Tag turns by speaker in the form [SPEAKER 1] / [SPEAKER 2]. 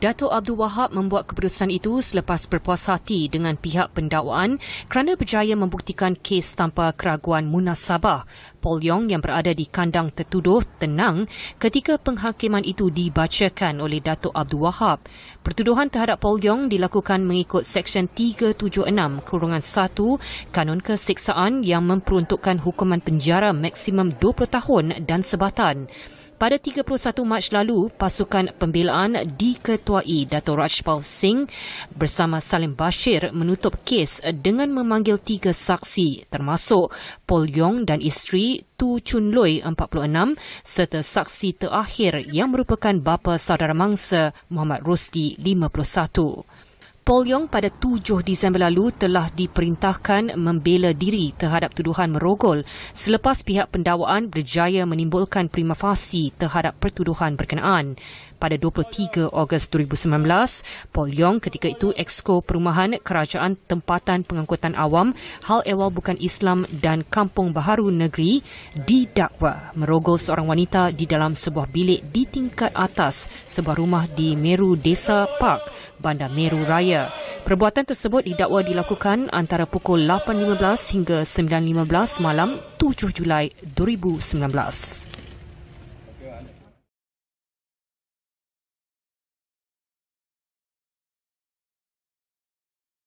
[SPEAKER 1] Dato Abdul Wahab membuat keputusan itu selepas berpuas hati dengan pihak pendakwaan kerana berjaya membuktikan kes tanpa keraguan munasabah. Paul Yong yang berada di kandang tertuduh tenang ketika penghakiman itu dibacakan oleh Dato Abdul Wahab. Pertuduhan terhadap Paul Yong dilakukan mengikut Seksyen 376 Kurungan 1 Kanun Keseksaan yang memperuntukkan hukuman penjara maksimum 20 tahun dan sebatan. Pada 31 Mac lalu, pasukan pembelaan diketuai Dato' Rajpal Singh bersama Salim Bashir menutup kes dengan memanggil tiga saksi termasuk Paul Yong dan isteri Tu Chun Loi 46 serta saksi terakhir yang merupakan bapa saudara mangsa Muhammad Rusdi 51. Paul Yong pada 7 Disember lalu telah diperintahkan membela diri terhadap tuduhan merogol selepas pihak pendawaan berjaya menimbulkan prima facie terhadap pertuduhan berkenaan. Pada 23 Ogos 2019, Paul Yong ketika itu exco Perumahan Kerajaan Tempatan Pengangkutan Awam Hal Ehwal Bukan Islam dan Kampung Baharu Negeri didakwa merogol seorang wanita di dalam sebuah bilik di tingkat atas sebuah rumah di Meru Desa Park, Bandar Meru Raya. Perbuatan tersebut didakwa dilakukan antara pukul 8.15 hingga 9.15 malam 7 Julai 2019.